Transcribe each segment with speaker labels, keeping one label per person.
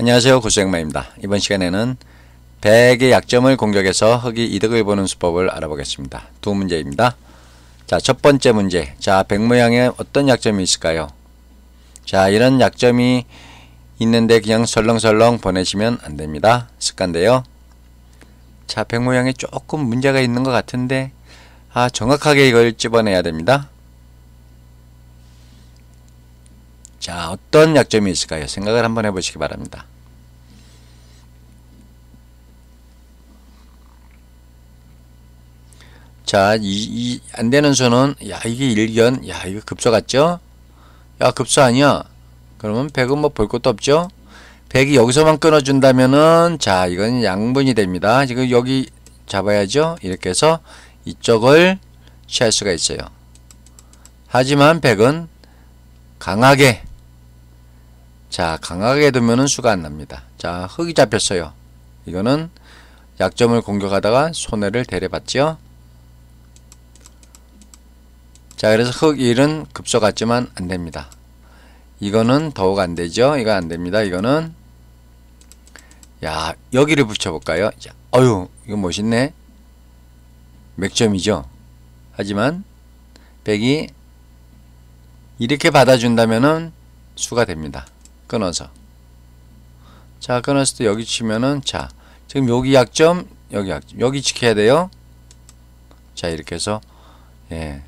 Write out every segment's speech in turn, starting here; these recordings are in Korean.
Speaker 1: 안녕하세요 고수영마입니다. 이번 시간에는 백의 약점을 공격해서 흑이 이득을 보는 수법을 알아보겠습니다. 두 문제입니다. 자 첫번째 문제 자백 모양에 어떤 약점이 있을까요? 자 이런 약점이 있는데 그냥 설렁설렁 보내시면 안됩니다. 습관데요. 자백 모양에 조금 문제가 있는 것 같은데 아 정확하게 이걸 집어내야 됩니다. 자, 어떤 약점이 있을까요? 생각을 한번 해보시기 바랍니다. 자, 이, 이, 안 되는 수는, 야, 이게 1견 야, 이거 급소 같죠? 야, 급소 아니야? 그러면 100은 뭐 볼 것도 없죠? 100이 여기서만 끊어준다면은, 자, 이건 양분이 됩니다. 지금 여기 잡아야죠? 이렇게 해서 이쪽을 취할 수가 있어요. 하지만 100은 강하게 자 강하게 두면은 수가 안 납니다 자 흙이 잡혔어요 이거는 약점을 공격하다가 손해를 데려봤지요자 그래서 흙일은 급소같지만 안됩니다 이거는 더욱 안되죠 이거 안됩니다 이거는 야 여기를 붙여볼까요 야, 어휴 이거 멋있네 맥점이죠 하지만 백이 이렇게 받아준다면은 수가 됩니다 끊어서 자 끊었을 때 여기 치면은 자 지금 여기 약점 여기 약점 여기 지켜야 돼요 자 이렇게 해서 예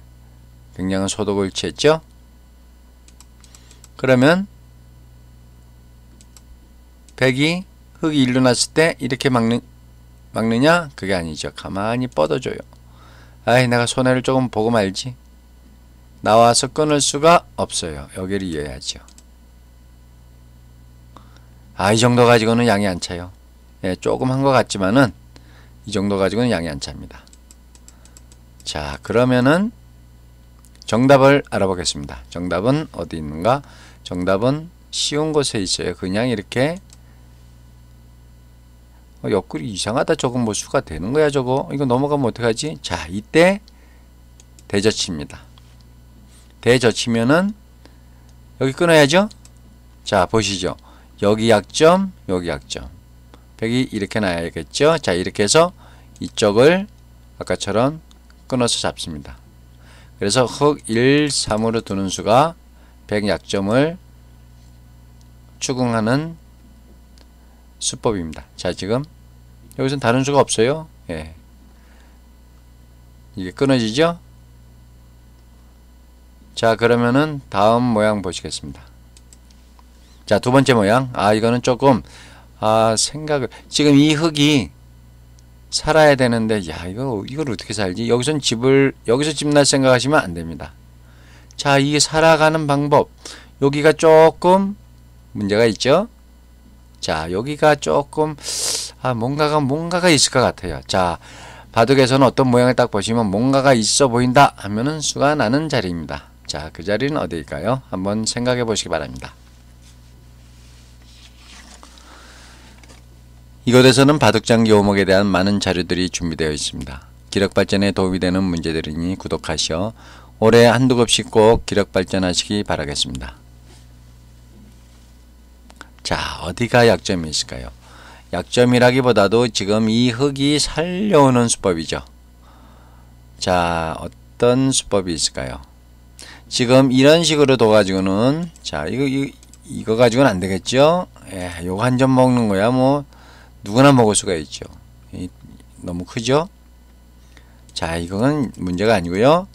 Speaker 1: 굉장한 소독을 취했죠 그러면 백이 흙이 일로 났을 때 이렇게 막는 막느냐 그게 아니죠 가만히 뻗어줘요 아이 내가 손해를 조금 보고 말지 나와서 끊을 수가 없어요 여기를 이어야죠 아, 이 정도 가지고는 양이 안 차요. 예, 조금 한 것 같지만은 이 정도 가지고는 양이 안차입니다 자, 그러면은 정답을 알아보겠습니다. 정답은 어디 있는가? 정답은 쉬운 곳에 있어요. 그냥 이렇게 어, 옆구리 이상하다. 조금 뭐 수가 되는 거야, 저거. 이거 넘어가면 어떡하지? 자, 이때 대저치입니다. 대저치면은 여기 끊어야죠? 자, 보시죠. 여기 약점, 여기 약점. 벽이 이렇게 나야겠죠? 자, 이렇게 해서 이쪽을 아까처럼 끊어서 잡습니다. 그래서 흑 1, 3으로 두는 수가 100 약점을 추궁하는 수법입니다. 자, 지금 여기선 다른 수가 없어요. 예. 이게 끊어지죠? 자, 그러면은 다음 모양 보시겠습니다. 자, 두 번째 모양. 아, 이거는 조금 아, 생각을 지금 이 흙이 살아야 되는데 야, 이거 이걸 어떻게 살지? 여기선 집을 여기서 집날 생각하시면 안 됩니다. 자, 이 살아가는 방법. 여기가 조금 문제가 있죠? 자, 여기가 조금 아, 뭔가가 뭔가가 있을 것 같아요. 자, 바둑에서는 어떤 모양을 딱 보시면 뭔가가 있어 보인다 하면은 수가 나는 자리입니다. 자, 그 자리는 어디일까요? 한번 생각해 보시기 바랍니다. 이곳에서는 바둑장 교목에 대한 많은 자료들이 준비되어 있습니다. 기력 발전에 도움이 되는 문제들이니 구독하셔어 올해 한두 곱씩꼭 기력 발전하시기 바라겠습니다. 자, 어디가 약점이 있을까요? 약점이라기보다도 지금 이 흙이 살려오는 수법이죠. 자, 어떤 수법이 있을까요? 지금 이런 식으로 둬가지고는 자, 이거, 이거, 이거 가지고는 안 되겠죠? 예, 요거 한 점 먹는 거야, 뭐. 누구나 먹을 수가 있죠. 너무 크죠? 자, 이건 문제가 아니고요.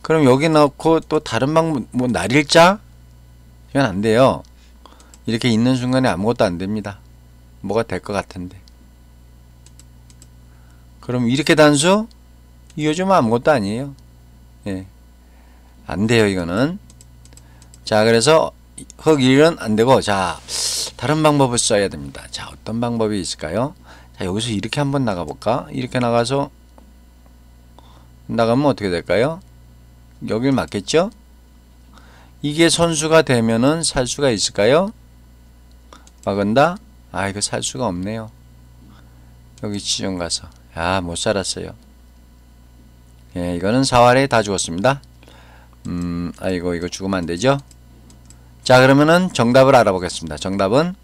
Speaker 1: 그럼 여기 넣고 또 다른 방법, 뭐 날일자? 이건 안 돼요. 이렇게 있는 순간에 아무것도 안 됩니다. 뭐가 될 것 같은데. 그럼 이렇게 단수? 요즘은 아무것도 아니에요. 예. 안 돼요, 이거는. 자, 그래서 흑 1은 안 되고, 자, 다른 방법을 써야 됩니다. 자, 어떤 방법이 있을까요? 자, 여기서 이렇게 한번 나가볼까? 이렇게 나가서 나가면 어떻게 될까요? 여길 맞겠죠? 이게 선수가 되면은 살 수가 있을까요? 막은다? 아, 이거 살 수가 없네요. 여기 지점 가서. 아, 못 살았어요. 예, 이거는 4월에 다 죽었습니다. 음, 아이고, 이거 죽으면 안 되죠? 자 그러면은 정답을 알아보겠습니다. 정답은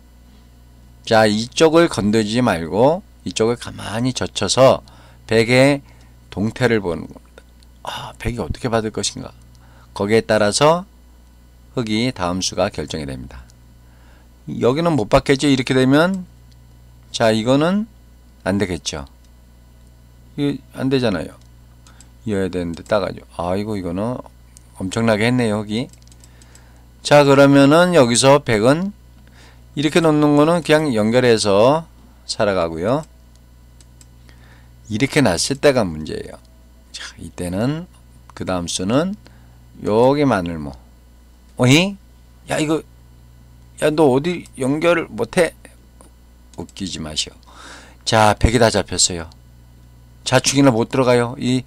Speaker 1: 자 이쪽을 건들지 말고 이쪽을 가만히 젖혀서 백의 동태를 보는 겁니다. 아 백이 어떻게 받을 것인가 거기에 따라서 흙이 다음 수가 결정이 됩니다. 여기는 못 받겠죠. 이렇게 되면 자 이거는 안 되겠죠. 이게 안 되잖아요. 이어야 되는데 따가지고 아이고 이거는 엄청나게 했네요 흙이. 자 그러면은 여기서 100은 이렇게 놓는 거는 그냥 연결해서 살아가고요. 이렇게 놨을 때가 문제예요. 자, 이때는 그 다음 수는 여기 마늘모 어이? 야 이거 야 너 어디 연결 못해? 웃기지 마시오. 자 100이 다 잡혔어요. 자충이나 못 들어가요. 이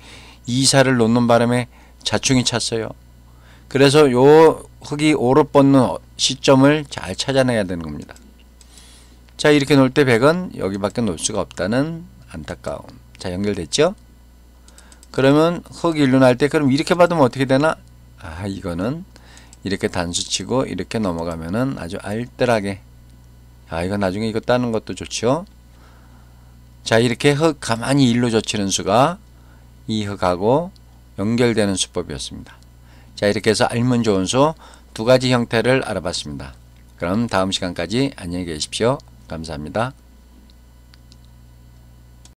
Speaker 1: 이사를 놓는 바람에 자충이 찼어요. 그래서 요 흙이 오롯 뻗는 시점을 잘 찾아내야 되는 겁니다. 자 이렇게 놓을 때1은 여기밖에 놓을 수가 없다는 안타까움. 자 연결됐죠? 그러면 흙 일로 날 때 그럼 이렇게 받으면 어떻게 되나? 아 이거는 이렇게 단수치고 이렇게 넘어가면은 아주 알뜰하게 아 이거 나중에 이거 따는 것도 좋죠 자 이렇게 흙 가만히 일로 젖히는 수가 이 흙하고 연결되는 수법이었습니다 자 이렇게 해서 알면 좋은 수두 가지 형태를 알아봤습니다. 그럼 다음 시간까지 안녕히 계십시오. 감사합니다.